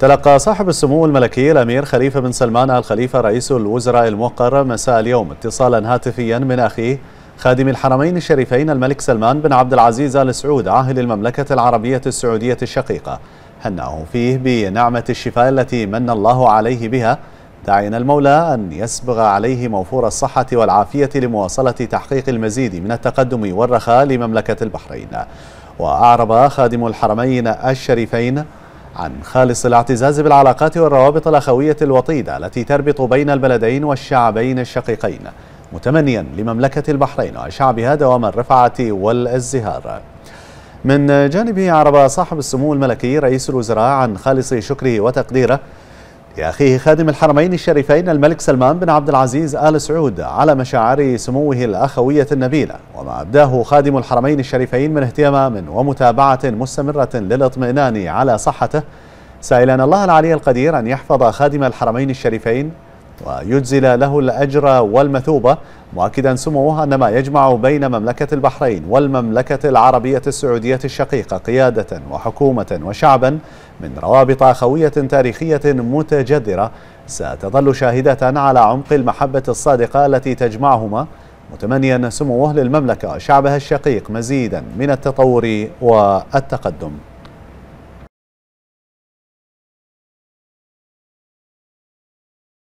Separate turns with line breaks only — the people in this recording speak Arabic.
تلقى صاحب السمو الملكي الامير خليفه بن سلمان ال خليفه رئيس الوزراء الموقر مساء اليوم اتصالا هاتفيا من اخيه خادم الحرمين الشريفين الملك سلمان بن عبد العزيز ال سعود عاهل المملكه العربيه السعوديه الشقيقه هنأه فيه بنعمه الشفاء التي من الله عليه بها داعين المولى ان يسبغ عليه موفور الصحه والعافيه لمواصله تحقيق المزيد من التقدم والرخاء لمملكه البحرين واعرب خادم الحرمين الشريفين عن خالص الاعتزاز بالعلاقات والروابط الأخوية الوطيدة التي تربط بين البلدين والشعبين الشقيقين متمنيا لمملكة البحرين وشعبها دوام الرفعة والازدهار من جانبه عرب صاحب السمو الملكي رئيس الوزراء عن خالص شكره وتقديره لأخيه خادم الحرمين الشريفين الملك سلمان بن عبد العزيز آل سعود على مشاعر سموه الأخوية النبيلة وما أبداه خادم الحرمين الشريفين من اهتمام ومتابعة مستمرة للإطمئنان على صحته سائلا الله العلي القدير أن يحفظ خادم الحرمين الشريفين ويجزل له الأجر والمثوبة مؤكدا سموه أن ما يجمع بين مملكة البحرين والمملكة العربية السعودية الشقيقة قيادة وحكومة وشعبا من روابط أخوية تاريخية متجذرة ستظل شاهدة على عمق المحبة الصادقة التي تجمعهما متمنيا سموه للمملكة وشعبها الشقيق مزيدا من التطور والتقدم